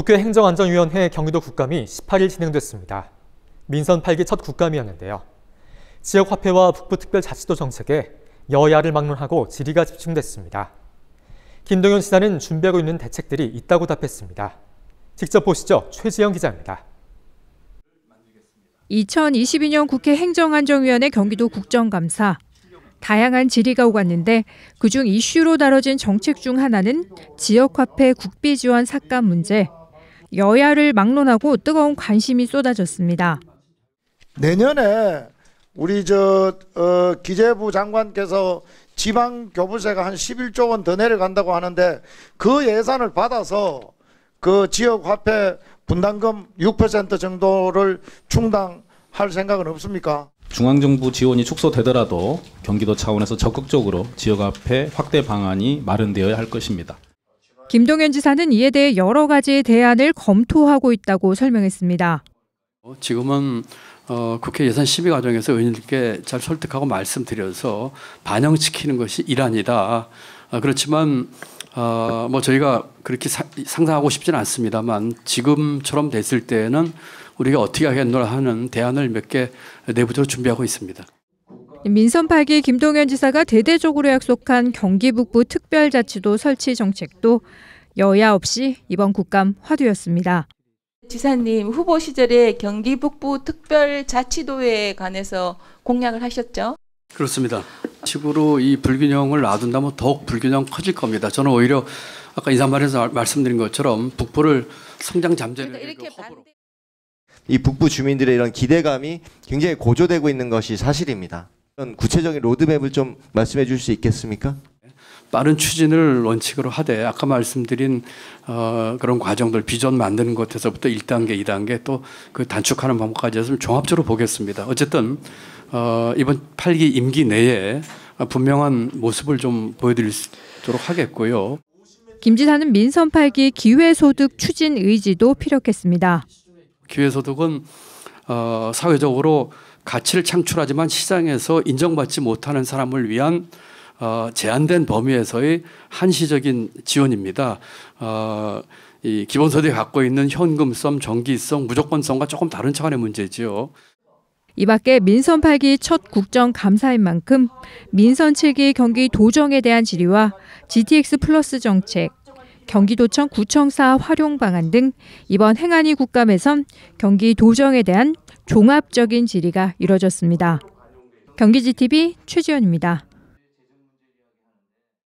국회 행정안전위원회 경기도 국감이 18일 진행됐습니다. 민선 8기 첫 국감이었는데요. 지역 화폐와 북부특별자치도 정책에 여야를 막론하고 질의가 집중됐습니다. 김동현 시사는 준비하고 있는 대책들이 있다고 답했습니다. 직접 보시죠. 최지영 기자입니다. 2022년 국회 행정안전위원회 경기도 국정감사. 다양한 질의가 오갔는데 그중 이슈로 다뤄진 정책 중 하나는 지역화폐 국비 지원 삭감 문제. 여야를 막론하고 뜨거운 관심이 쏟아졌습니다. 내년에 우리 저 어, 기재부 장관께서 지방 교부세가 한 11조 원 더 내려간다고 하는데 그 예산을 받아서 그 지역 화폐 분담금 6% 정도를 충당할 생각은 없습니까? 중앙정부 지원이 축소되더라도 경기도 차원에서 적극적으로 지역 화폐 확대 방안이 마련되어야 할 것입니다. 김동현 지사는 이에 대해 여러 가지 대안을 검토하고 있다고 설명했습니다. 어, 지금은 어, 국회 예산 심의 과정에서 의원님께 잘 설득하고 말씀드려서 반영시키는 것이 일환이다. 아, 그렇지만 어, 뭐 저희가 그렇게 사, 상상하고 싶지는 않습니다만 지금처럼 됐을 때는 우리가 어떻게 하겠노라 하는 대안을 몇 개 내부적으로 준비하고 있습니다. 민선 8기 김동연 지사가 대대적으로 약속한 경기 북부 특별자치도 설치 정책도 여야 없이 이번 국감 화두였습니다. 지사님 후보 시절에 경기 북부 특별자치도에 관해서 공약을 하셨죠? 그렇습니다. 식으로 이 불균형을 놔둔다면 더욱 불균형 커질 겁니다. 저는 오히려 아까 인사말에서 말씀드린 것처럼 북부를 성장 잠재를 그러니까 이 북부 주민들의 이런 기대감이 굉장히 고조되고 있는 것이 사실입니다. 구체적인 로드맵을 좀 말씀해 주실 수 있겠습니까? 빠른 추진을 원칙으로 하되 아까 말씀드린 어, 그런 과정들 비전 만드는 것에서부터 1단계, 2단계 또 그 단축하는 방법까지 해서 종합적으로 보겠습니다. 어쨌든 어, 이번 8기 임기 내에 분명한 모습을 좀 보여드리도록 하겠고요. 김 지사는 민선 8기 기회소득 추진 의지도 피력했습니다. 기회소득은 어, 사회적으로 가치를 창출하지만 시장에서 인정받지 못하는 사람을 위한 어, 제한된 범위에서의 한시적인 지원입니다. 어, 이기본소득 갖고 있는 현금성, 정기성, 무조건성과 조금 다른 차원의 문제지요. 이 밖에 민선 8기 첫 국정감사인 만큼 민선 7기 경기 도정에 대한 질의와 GTX 플러스 정책, 경기도청 구청사 활용 방안 등 이번 행안위 국감에선 경기 도정에 대한 종합적인 질의가 이뤄졌습니다. 경기지TV 최지연입니다.